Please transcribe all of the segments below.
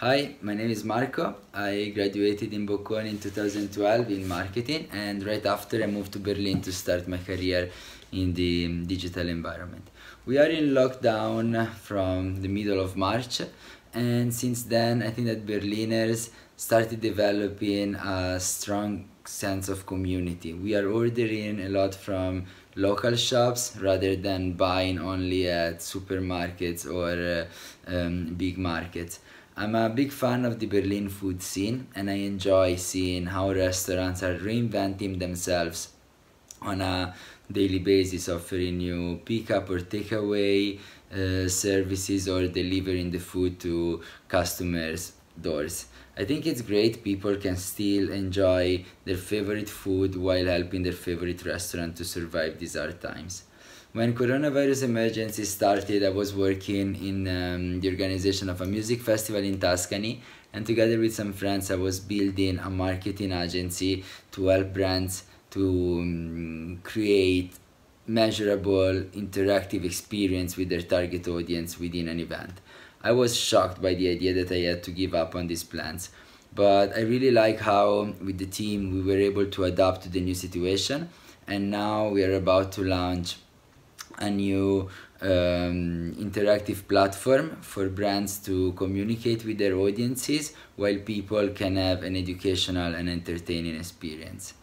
Hi, my name is Marco. I graduated in Bocconi in 2012 in marketing and right after I moved to Berlin to start my career in the digital environment. We are in lockdown from the middle of March and since then I think that Berliners started developing a strong sense of community. We are ordering a lot from local shops rather than buying only at supermarkets or uh, um, big markets. I'm a big fan of the Berlin food scene and I enjoy seeing how restaurants are reinventing themselves on a daily basis, offering new pickup or takeaway uh, services or delivering the food to customers' doors. I think it's great people can still enjoy their favorite food while helping their favorite restaurant to survive these hard times when coronavirus emergency started i was working in um, the organization of a music festival in tuscany and together with some friends i was building a marketing agency to help brands to um, create measurable interactive experience with their target audience within an event i was shocked by the idea that i had to give up on these plans but i really like how with the team we were able to adapt to the new situation and now we are about to launch a new um, interactive platform for brands to communicate with their audiences while people can have an educational and entertaining experience.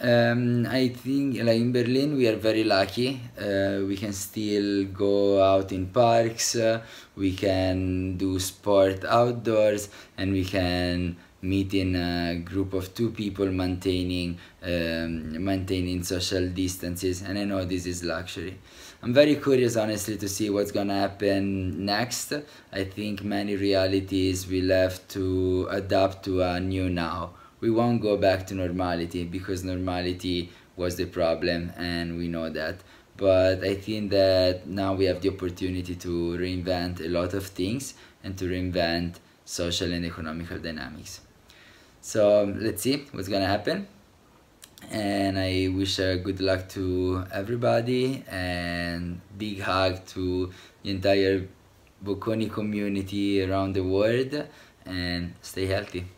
Um, I think like in Berlin we are very lucky. Uh, we can still go out in parks. Uh, we can do sport outdoors, and we can meet in a group of two people maintaining um, maintaining social distances. And I know this is luxury. I'm very curious, honestly, to see what's gonna happen next. I think many realities will have to adapt to a new now we won't go back to normality because normality was the problem and we know that but I think that now we have the opportunity to reinvent a lot of things and to reinvent social and economical dynamics. So um, let's see what's gonna happen. And I wish uh, good luck to everybody and big hug to the entire Bocconi community around the world and stay healthy.